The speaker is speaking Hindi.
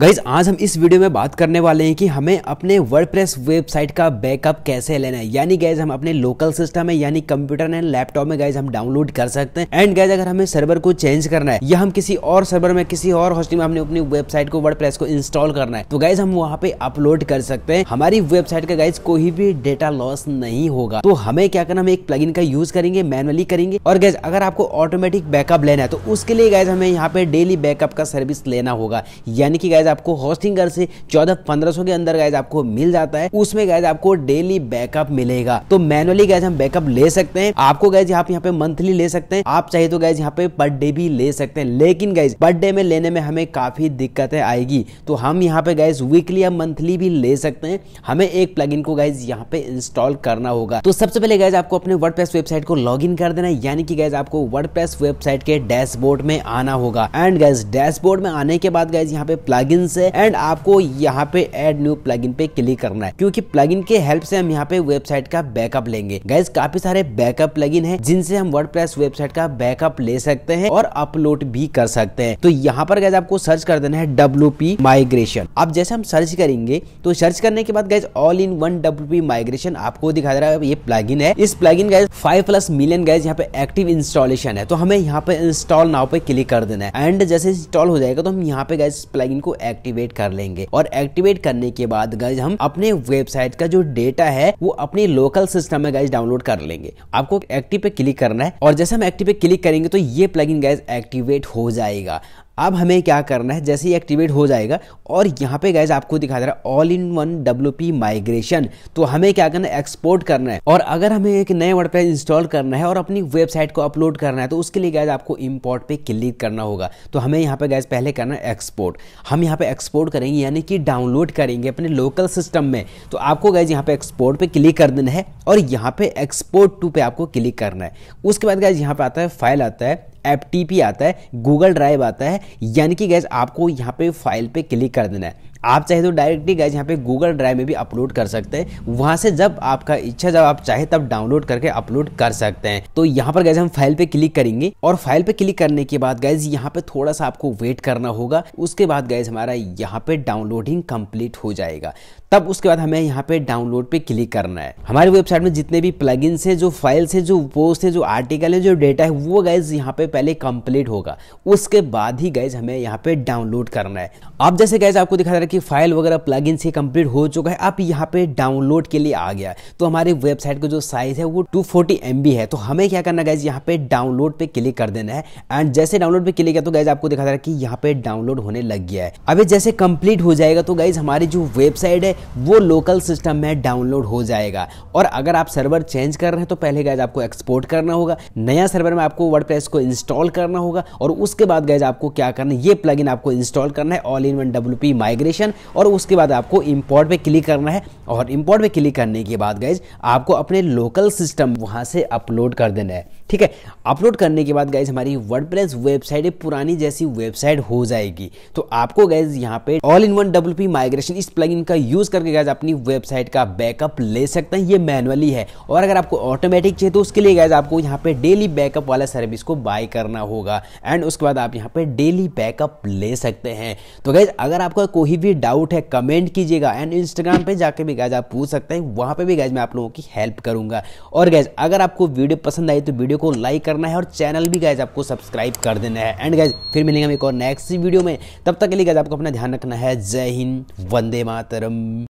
गाइज आज हम इस वीडियो में बात करने वाले हैं कि हमें अपने वर्डप्रेस वेबसाइट का बैकअप कैसे लेना है यानी गाइज हम अपने लोकल सिस्टम में यानी कंप्यूटर एंड लैपटॉप में गाइज हम डाउनलोड कर सकते हैं एंड गाइज अगर हमें सर्वर को चेंज करना है या हम किसी और सर्वर में किसी और हॉस्टिंग में हमने अपनी वेबसाइट को वर्ड को इंस्टॉल करना है तो गाइज हम वहाँ पे अपलोड कर सकते हैं हमारी वेबसाइट का गाइज कोई भी डेटा लॉस नहीं होगा तो हमें क्या करना हम एक प्लग का यूज करेंगे मैनुअली करेंगे और गाइज अगर आपको ऑटोमेटिक बैकअप लेना है तो उसके लिए गाइज हमें यहाँ पे डेली बैकअप का सर्विस लेना होगा यानी कि गाइज आपको हॉस्टिंगर से चौदह पंद्रह के अंदर गाइज आपको मिल जाता है उसमें गाइज आपको डेली बैकअप मिलेगा तो मैनुअली गाइज हम बैकअप ले सकते हैं आपको गाइज आप यहाँ पे मंथली ले सकते हैं आप चाहे तो गाइज यहाँ पे पर डे भी ले सकते हैं लेकिन गाइज पर डे में लेने में हमें काफी दिक्कतें आएगी तो हम यहाँ पे गाइज वीकली या मंथली भी ले सकते हैं हमें एक प्लग को गाइज यहाँ पे इंस्टॉल करना होगा तो सबसे पहले गाइज आपको अपने वर्ड वेबसाइट को लॉग कर देना है यानी कि गाइज आपको वर्ड वेबसाइट के डैशबोर्ड में आना होगा एंड गाइज डैशबोर्ड में आने के बाद गाइज यहाँ पे प्लग प्लगइन से एंड आपको यहाँ पे एड न्यू प्लगइन पे क्लिक करना है क्योंकि प्लगइन के हेल्प से हम यहाँ पे वेबसाइट का बैकअप लेंगे गाइज काफी सारे बैकअप प्लगइन है जिनसे हम वर्ड वेबसाइट का बैकअप ले सकते हैं और अपलोड भी कर सकते हैं तो यहाँ पर गैस आपको सर्च कर देना है डब्ल्यू माइग्रेशन अब जैसे हम सर्च करेंगे तो सर्च करने के बाद has all in one W migration आपको दिखा दे रहा है ये प्लगइन है इस plugin has five plus million has यहाँ पे एक्टिव इंस्टॉलेशन है तो हमें यहाँ पे इंस्टॉल नाव पे क्लिक कर देना है एंड जैसे इंस्टॉल हो जाएगा तो हम यहाँ पे गैस प्लग को एक्टिवेट कर लेंगे और एक्टिवेट करने के बाद गाइज हम अपने वेबसाइट का जो डेटा है वो अपने लोकल सिस्टम में गाइज डाउनलोड कर लेंगे आपको एक्टिव पे क्लिक करना है और जैसे हम एक्टिव पे क्लिक करेंगे तो ये प्लगइन गाइज एक्टिवेट हो जाएगा अब हमें क्या करना है जैसे ही एक्टिवेट हो जाएगा और यहाँ पे गैज आपको दिखा दे रहा है all in one W P migration तो हमें क्या करना है एक्सपोर्ट करना है और अगर हमें एक नए वर्ड इंस्टॉल करना है और अपनी वेबसाइट को अपलोड करना है तो उसके लिए गैज आपको इम्पोर्ट पे क्लिक करना होगा तो हमें यहाँ पे गैज पहले करना है एक्सपोर्ट हम यहाँ पे एक्सपोर्ट करेंगे यानी कि डाउनलोड करेंगे अपने लोकल सिस्टम में तो आपको गैज यहाँ पे एक्सपोर्ट पे क्लिक कर देना है और यहाँ पे एक्सपोर्ट टू पे आपको क्लिक करना है उसके बाद गैज यहाँ पे आता है फाइल आता है एप टी आता है गूगल ड्राइव आता है यानी कि गैस आपको यहाँ पे फाइल पे क्लिक कर देना है आप चाहे तो डायरेक्टली गैज यहाँ पे गूगल ड्राइव में भी अपलोड कर सकते हैं वहाँ से जब आपका इच्छा जब आप चाहे तब डाउनलोड करके अपलोड कर सकते हैं तो यहाँ पर गैज हम फाइल पे क्लिक करेंगे और फाइल पे क्लिक करने के बाद गैज यहाँ पे थोड़ा सा आपको वेट करना होगा उसके बाद गैज हमारा यहाँ पे डाउनलोडिंग कंप्लीट हो जाएगा तब उसके बाद हमें यहाँ पे डाउनलोड पे क्लिक करना है हमारी वेबसाइट में जितने भी प्लग इन जो फाइल्स है जो पोस्ट है जो आर्टिकल है जो डेटा है वो गैज यहाँ पे पहले कंप्लीट होगा उसके बाद ही गैज हमें यहाँ पे डाउनलोड करना है अब जैसे गैज आपको दिखा रहा की फाइल वगैरह प्लगइन से कंप्लीट हो चुका है अब यहाँ पे डाउनलोड के लिए आ गया तो हमारी वेबसाइट का जो साइज है वो टू फोर्टी है तो हमें क्या करना गाइज यहाँ पे डाउनलोड पे क्लिक कर देना है एंड जैसे डाउनलोड पे क्लिक किया तो गाइज आपको दिखा दे रहा है कि यहाँ पे डाउनलोड होने लग गया है अब जैसे कंप्लीट हो जाएगा तो गाइज हमारी जो वेबसाइट है वो लोकल सिस्टम में डाउनलोड हो जाएगा और अगर आप सर्वर चेंज कर रहे हैं तो पहले गाइज आपको एक्सपोर्ट करना होगा नया सर्वर में आपको वर्ड को इंस्टॉल करना होगा और उसके बाद गाइज आपको क्या करना है ये प्लग आपको इंस्टॉल करना है all in one W migration destination और उसके बाद आपको इम्पोर्ट पे क्लिक करना है और इम्पोर्ट पे क्लिक करने के बाद गाइज आपको अपने लोकल सिस्टम वहाँ से अपलोड कर देना है ठीक है अपलोड करने के बाद गाइज हमारी वर्ड वेबसाइट पुरानी जैसी वेबसाइट हो जाएगी तो आपको गाइज यहाँ पे all in one W P migration इस प्लग का यूज करके गाइज अपनी वेबसाइट का बैकअप ले सकते हैं ये मैनुअली है और अगर आपको ऑटोमेटिक चाहिए तो उसके लिए गाइज आपको यहाँ पे डेली बैकअप वाला सर्विस को बाय करना होगा एंड उसके बाद आप यहाँ पे डेली बैकअप ले सकते हैं तो गाइज अगर आपका कोई भी भी डाउट है कमेंट कीजिएगा एंड इंस्टाग्राम पे जाके भी गैज आप पूछ सकते हैं वहां पे भी गैज मैं आप लोगों की हेल्प करूंगा और गैज अगर आपको वीडियो पसंद आई तो वीडियो को लाइक करना है और चैनल भी गैज आपको सब्सक्राइब कर देना है एंड गैज फिर मिलेंगे हम एक और नेक्स्ट वीडियो में तब तक के लिए गैज आपको अपना ध्यान रखना है जय हिंद वंदे मातरम